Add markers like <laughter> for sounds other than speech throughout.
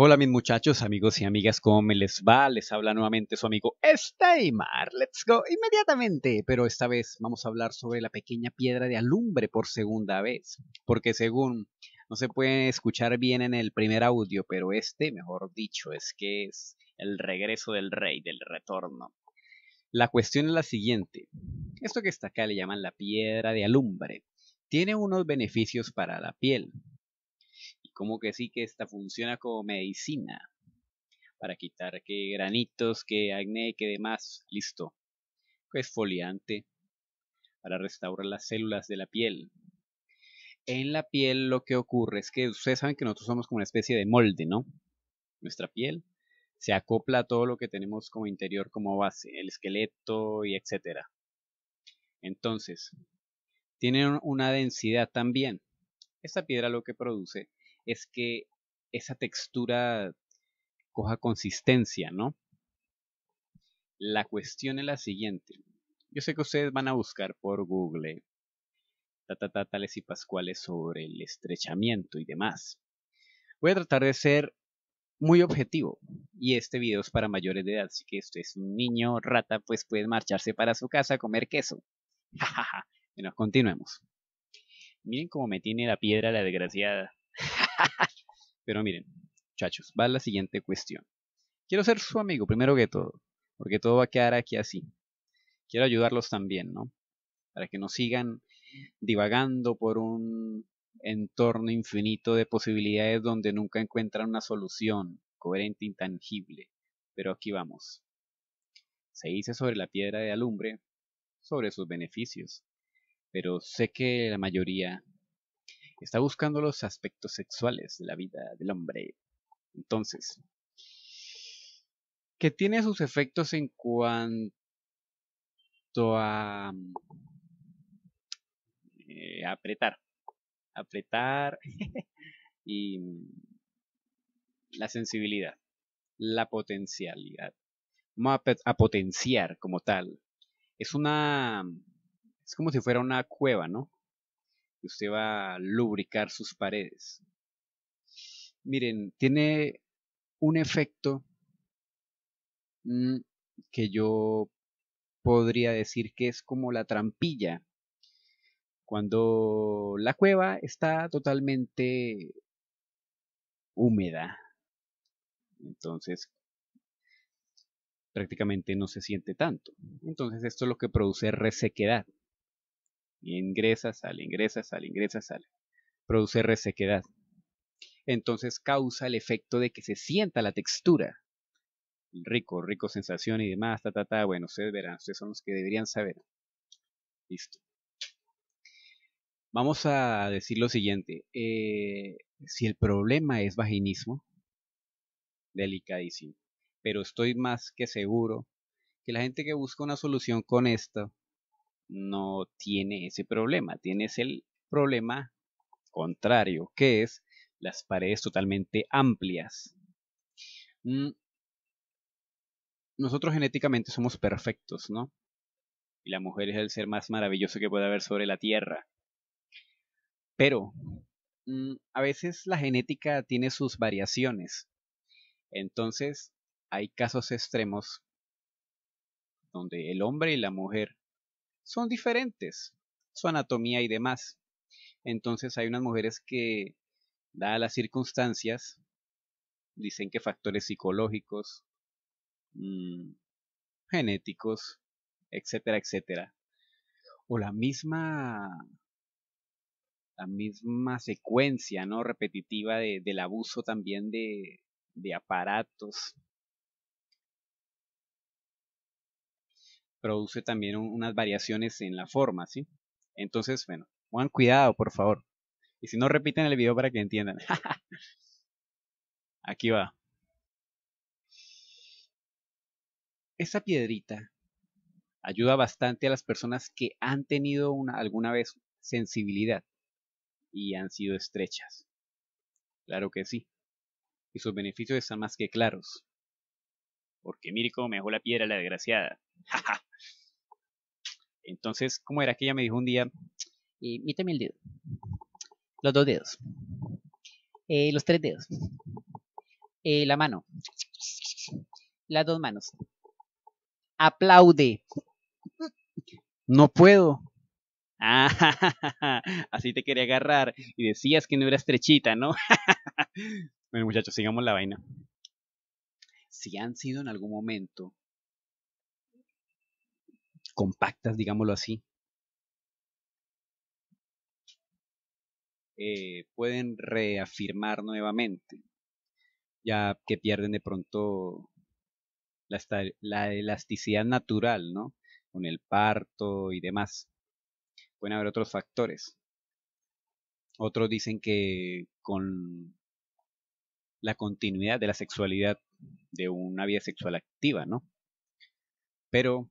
Hola mis muchachos, amigos y amigas, ¿cómo me les va? Les habla nuevamente su amigo Steymar. Let's go inmediatamente, pero esta vez vamos a hablar sobre la pequeña piedra de alumbre por segunda vez, porque según no se puede escuchar bien en el primer audio, pero este, mejor dicho, es que es el regreso del rey, del retorno. La cuestión es la siguiente. Esto que está acá le llaman la piedra de alumbre. Tiene unos beneficios para la piel, como que sí que esta funciona como medicina para quitar que granitos, que acné, que demás, listo. Es foliante. para restaurar las células de la piel. En la piel lo que ocurre es que ustedes saben que nosotros somos como una especie de molde, ¿no? Nuestra piel se acopla a todo lo que tenemos como interior, como base, el esqueleto y etcétera. Entonces, tienen una densidad también. Esta piedra lo que produce es que esa textura coja consistencia, ¿no? La cuestión es la siguiente. Yo sé que ustedes van a buscar por Google tales y pascuales sobre el estrechamiento y demás. Voy a tratar de ser muy objetivo y este video es para mayores de edad, así que usted es un niño rata, pues puede marcharse para su casa a comer queso. Jajaja. <laughs> bueno, continuemos. Miren cómo me tiene la piedra la desgraciada. <laughs> Pero miren, muchachos, va la siguiente cuestión. Quiero ser su amigo, primero que todo, porque todo va a quedar aquí así. Quiero ayudarlos también, ¿no? Para que no sigan divagando por un entorno infinito de posibilidades donde nunca encuentran una solución coherente, intangible. Pero aquí vamos. Se dice sobre la piedra de alumbre, sobre sus beneficios, pero sé que la mayoría está buscando los aspectos sexuales de la vida del hombre. Entonces, que tiene sus efectos en cuanto a mm, eh, apretar, apretar <laughs> y mm, la sensibilidad, la potencialidad. Vamos a potenciar como tal. Es una, mm, es como si fuera una cueva, ¿no? que usted va a lubricar sus paredes. Miren, tiene un efecto mm, que yo podría decir que es como la trampilla. Cuando la cueva está totalmente húmeda. Entonces, prácticamente no se siente tanto. Entonces, esto es lo que produce resequedad. Ingresa, sale, ingresa, sale, ingresa, sale. Produce resequedad. Entonces causa el efecto de que se sienta la textura. Rico, rico sensación y demás, ta, ta, ta. Bueno, ustedes verán, ustedes son los que deberían saber. Listo. Vamos a decir lo siguiente. Eh, si el problema es vaginismo, delicadísimo. Pero estoy más que seguro que la gente que busca una solución con esto no tiene ese problema, tienes el problema contrario, que es las paredes totalmente amplias. Mm. Nosotros genéticamente somos perfectos, ¿no? Y la mujer es el ser más maravilloso que puede haber sobre la Tierra. Pero mm, a veces la genética tiene sus variaciones. Entonces, hay casos extremos donde el hombre y la mujer son diferentes, su anatomía y demás. Entonces hay unas mujeres que, dadas las circunstancias, dicen que factores psicológicos, mm, genéticos, etcétera, etcétera. O la misma la misma secuencia no repetitiva del abuso también de, de aparatos produce también unas variaciones en la forma, ¿sí? Entonces, bueno, pongan cuidado, por favor. Y si no, repiten el video para que entiendan. <laughs> Aquí va. Esa piedrita ayuda bastante a las personas que han tenido una, alguna vez sensibilidad y han sido estrechas. Claro que sí. Y sus beneficios están más que claros. Porque mire cómo me dejó la piedra la desgraciada. ¡Ja, <laughs> Entonces, ¿cómo era que ella me dijo un día? Mítame míteme el dedo. Los dos dedos. Eh, los tres dedos. Eh, la mano. Las dos manos. Aplaude. No puedo. Ah, <laughs> así te quería agarrar y decías que no era estrechita, ¿no? <laughs> bueno, muchachos, sigamos la vaina. Si han sido en algún momento compactas, digámoslo así. Eh, pueden reafirmar nuevamente, ya que pierden de pronto la, la elasticidad natural, ¿no? Con el parto y demás. Pueden haber otros factores. Otros dicen que con la continuidad de la sexualidad de una vida sexual activa, ¿no? Pero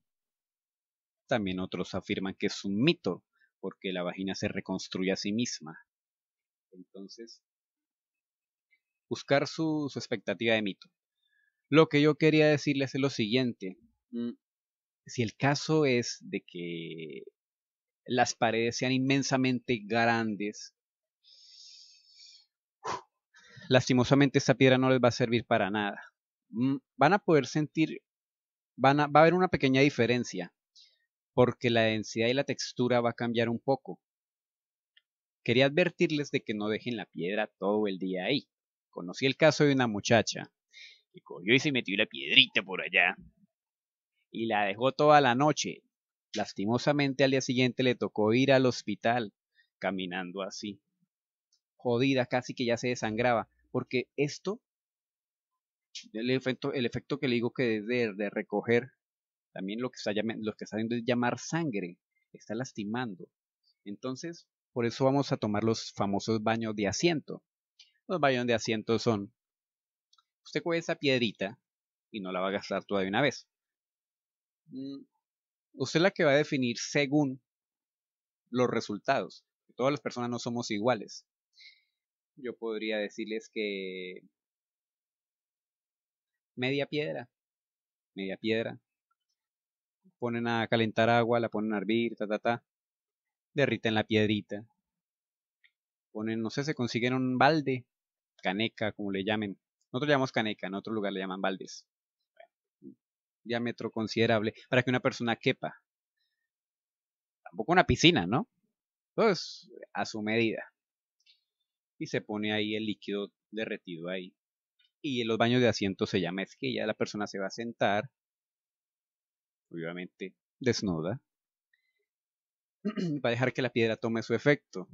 también otros afirman que es un mito, porque la vagina se reconstruye a sí misma. Entonces, buscar su, expectativa de mito. Lo que yo quería decirles es lo siguiente. Mm, si el caso es de que las paredes sean inmensamente grandes, lastimosamente esta piedra no les va a servir para nada. Mm, van a poder sentir, van a, va a haber una pequeña diferencia porque la densidad y la textura va a cambiar un poco. Quería advertirles de que no dejen la piedra todo el día ahí. Conocí el caso de una muchacha que cogió y se metió la piedrita por allá y la dejó toda la noche. Lastimosamente al día siguiente le tocó ir al hospital caminando así. Jodida, casi que ya se desangraba, porque esto, el efecto, el efecto que le digo que es de recoger también lo que está, los que haciendo es llamar sangre, está lastimando. Entonces, por eso vamos a tomar los famosos baños de asiento. Los baños de asiento son, usted coge esa piedrita y no la va a gastar toda de una vez. Mm, usted la que va a definir según los resultados. Todas las personas no somos iguales. Yo podría decirles que media piedra, media piedra, ponen a calentar agua, la ponen a hervir, ta, ta, ta. Derriten la piedrita. Ponen, no sé, se consiguen un balde, caneca, como le llamen. Nosotros llamamos caneca, en otro lugar le llaman baldes. diámetro considerable para que una persona quepa. Tampoco una piscina, ¿no? Entonces, pues, a su medida. Y se pone ahí el líquido derretido ahí. Y en los baños de asiento se llama esquilla. La persona se va a sentar obviamente desnuda, <clears throat> va a dejar que la piedra tome su efecto.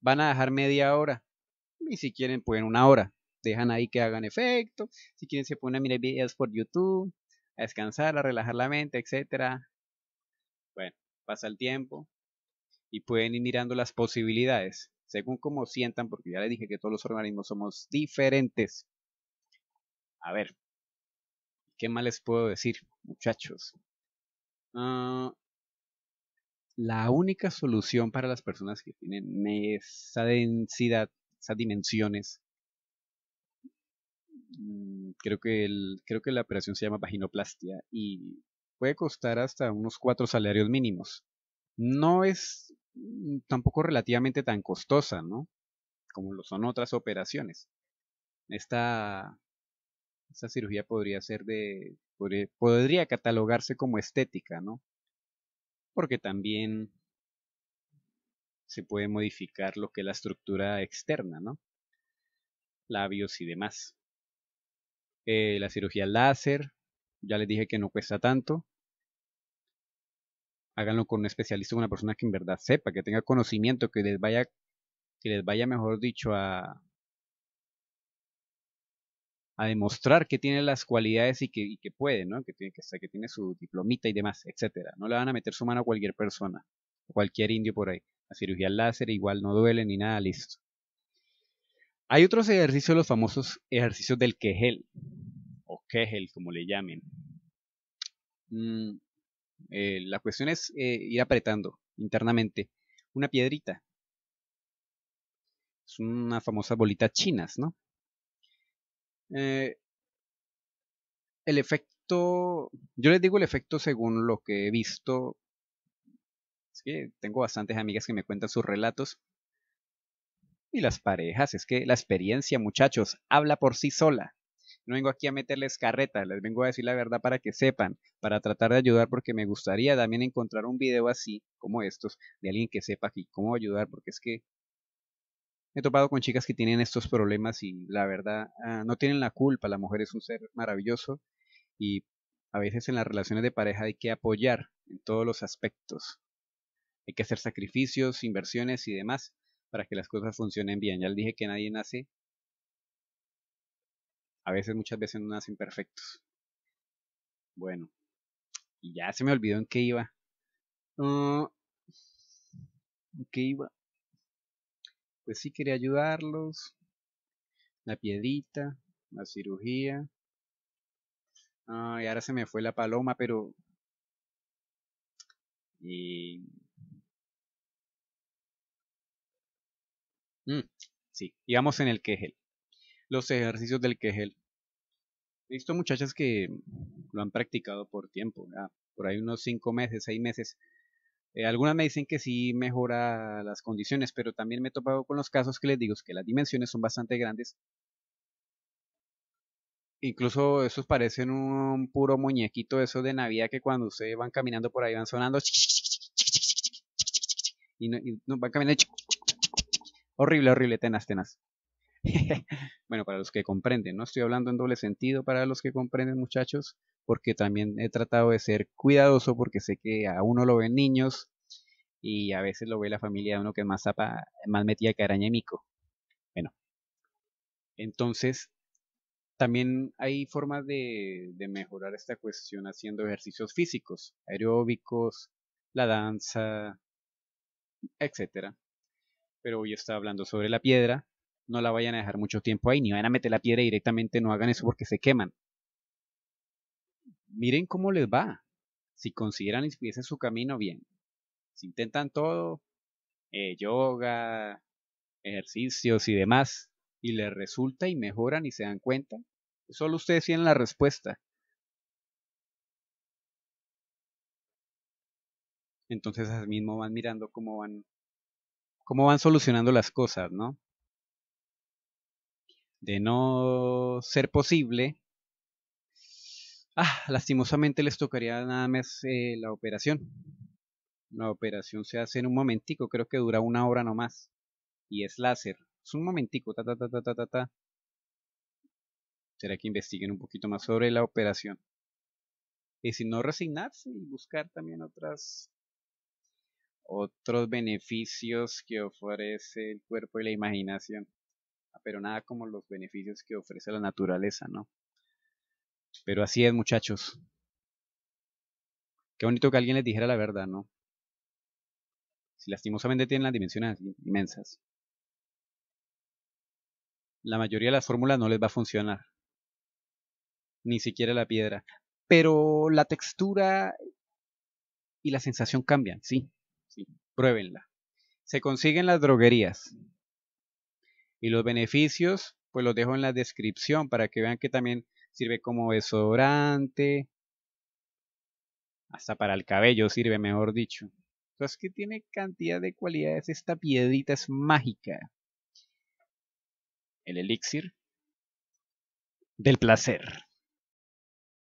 Van a dejar media hora, y si quieren pueden una hora. Dejan ahí que hagan efecto, si quieren se pueden a mirar videos por YouTube, a descansar, a relajar la mente, etcétera. Bueno, pasa el tiempo y pueden ir mirando las posibilidades, según como sientan, porque ya les dije que todos los organismos somos diferentes. A ver, ¿Qué más les puedo decir, muchachos? Ah, la única solución para las personas que tienen esa densidad, esas dimensiones, mm, creo que, creo que la operación se llama vaginoplastia y puede costar hasta unos cuatro salarios mínimos. No es mm, tampoco relativamente tan costosa, ¿no? Como lo son otras operaciones. Esta esa cirugía podría ser de, podría, catalogarse como estética, ¿no? Porque también se puede modificar lo que es la estructura externa, ¿no? Labios y demás. Eh, la cirugía láser, ya les dije que no cuesta tanto. Háganlo con un especialista, una persona que en verdad sepa, que tenga conocimiento, que les vaya, que les vaya, mejor dicho, a, a demostrar que tiene las cualidades y que, puede, ¿no? Que tiene, que, que tiene su diplomita y demás, etcétera. No le van a meter su mano a cualquier persona, cualquier indio por ahí. La cirugía láser igual no duele ni nada, listo. Hay otros ejercicios, los famosos ejercicios del quejel, o quejel como le llamen. Mm, eh, la cuestión es eh, ir apretando internamente una piedrita. Es una famosa bolita chinas, ¿no? Eh, el efecto, yo les digo el efecto según lo que he visto. Es que tengo bastantes amigas que me cuentan sus relatos. Y las parejas, es que la experiencia, muchachos, habla por sí sola. No vengo aquí a meterles carreta, les vengo a decir la verdad para que sepan, para tratar de ayudar, porque me gustaría también encontrar un video así, como estos, de alguien que sepa aquí cómo ayudar, porque es que he topado con chicas que tienen estos problemas y la verdad ah, no tienen la culpa. La mujer es un ser maravilloso y a veces en las relaciones de pareja hay que apoyar en todos los aspectos. Hay que hacer sacrificios, inversiones y demás para que las cosas funcionen bien. Ya les dije que nadie nace. A veces, muchas veces no nacen perfectos. Bueno. Y ya se me olvidó en qué iba. Ah, ¿En qué iba? pues sí quería ayudarlos. La piedrita, la cirugía. Ah, y ahora se me fue la paloma, pero... Y... Mm, sí, íbamos en el quejel. Los ejercicios del quejel. He visto muchachas que lo han practicado por tiempo, por ahí unos cinco meses, seis meses, algunas me dicen que sí mejora las condiciones, pero también me he topado con los casos que les digo que las dimensiones son bastante grandes. Incluso esos parecen un puro muñequito eso de Navidad que cuando ustedes van caminando por ahí van sonando y, van caminando horrible, horrible, tenas, tenas. <laughs> bueno, para los que comprenden, no estoy hablando en doble sentido para los que comprenden muchachos, porque también he tratado de ser cuidadoso porque sé que a uno lo ven niños y a veces lo ve la familia de uno que más, más metida que araña mico. Bueno, entonces también hay formas de, de mejorar esta cuestión haciendo ejercicios físicos, aeróbicos, la danza, etcétera. Pero hoy está hablando sobre la piedra, no la vayan a dejar mucho tiempo ahí, ni vayan a meter la piedra directamente, no hagan eso porque se queman. Miren cómo les va. Si consideran y su camino, bien. Si intentan todo, eh, yoga, ejercicios y demás, y les resulta y mejoran y se dan cuenta, solo ustedes tienen la respuesta. Entonces, así mismo van mirando cómo van, cómo van solucionando las cosas, ¿no? de no ser posible, ah, lastimosamente les tocaría nada más eh, la operación. La operación se hace en un momentico, creo que dura una hora no más Y es láser. Es un momentico, ta ta ta ta ta ta ta. Será que investiguen un poquito más sobre la operación. Y si no resignarse y buscar también otras otros beneficios que ofrece el cuerpo y la imaginación pero nada como los beneficios que ofrece la naturaleza, ¿no? Pero así es, muchachos. Qué bonito que alguien les dijera la verdad, ¿no? Si lastimosamente tienen las dimensiones inmensas. La mayoría de las fórmulas no les va a funcionar. Ni siquiera la piedra. Pero la textura y la sensación cambian, sí. sí. Pruébenla. Se consiguen las droguerías. Y los beneficios, pues los dejo en la descripción para que vean que también sirve como desodorante, hasta para el cabello sirve, mejor dicho. Entonces que tiene cantidad de cualidades, esta piedrita es mágica. El elixir del placer.